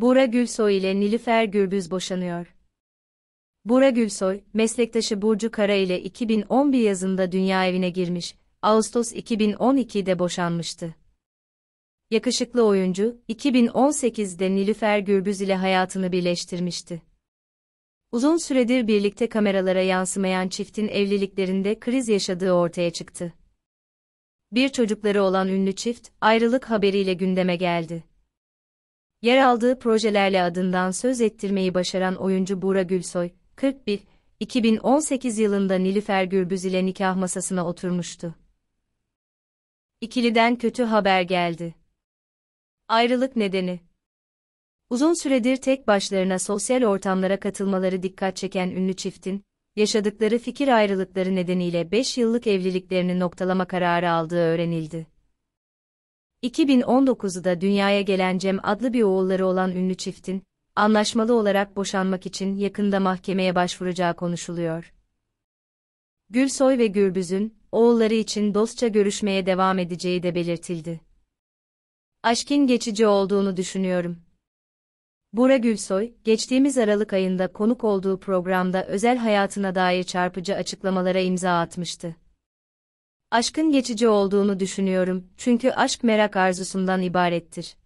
Bora Gülsoy ile Nilüfer Gürbüz boşanıyor. Bora Gülsoy, meslektaşı Burcu Kara ile 2011 yazında dünya evine girmiş, Ağustos 2012'de boşanmıştı. Yakışıklı oyuncu, 2018'de Nilüfer Gürbüz ile hayatını birleştirmişti. Uzun süredir birlikte kameralara yansımayan çiftin evliliklerinde kriz yaşadığı ortaya çıktı. Bir çocukları olan ünlü çift, ayrılık haberiyle gündeme geldi. Yer aldığı projelerle adından söz ettirmeyi başaran oyuncu Buğra Gülsoy, 41, 2018 yılında Nilüfer Gürbüz ile nikah masasına oturmuştu. İkiliden kötü haber geldi. Ayrılık nedeni Uzun süredir tek başlarına sosyal ortamlara katılmaları dikkat çeken ünlü çiftin, yaşadıkları fikir ayrılıkları nedeniyle 5 yıllık evliliklerini noktalama kararı aldığı öğrenildi. 2019'da dünyaya gelen Cem adlı bir oğulları olan ünlü çiftin, anlaşmalı olarak boşanmak için yakında mahkemeye başvuracağı konuşuluyor. Gülsoy ve Gürbüz'ün, oğulları için dostça görüşmeye devam edeceği de belirtildi. Aşkın geçici olduğunu düşünüyorum. Bora Gülsoy, geçtiğimiz Aralık ayında konuk olduğu programda özel hayatına dair çarpıcı açıklamalara imza atmıştı aşkın geçici olduğunu düşünüyorum çünkü aşk merak arzusundan ibarettir.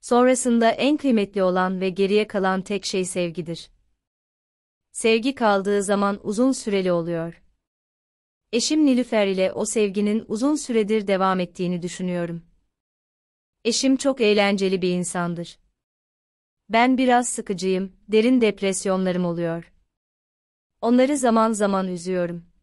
Sonrasında en kıymetli olan ve geriye kalan tek şey sevgidir. Sevgi kaldığı zaman uzun süreli oluyor. Eşim Nilüfer ile o sevginin uzun süredir devam ettiğini düşünüyorum. Eşim çok eğlenceli bir insandır. Ben biraz sıkıcıyım, derin depresyonlarım oluyor. Onları zaman zaman üzüyorum.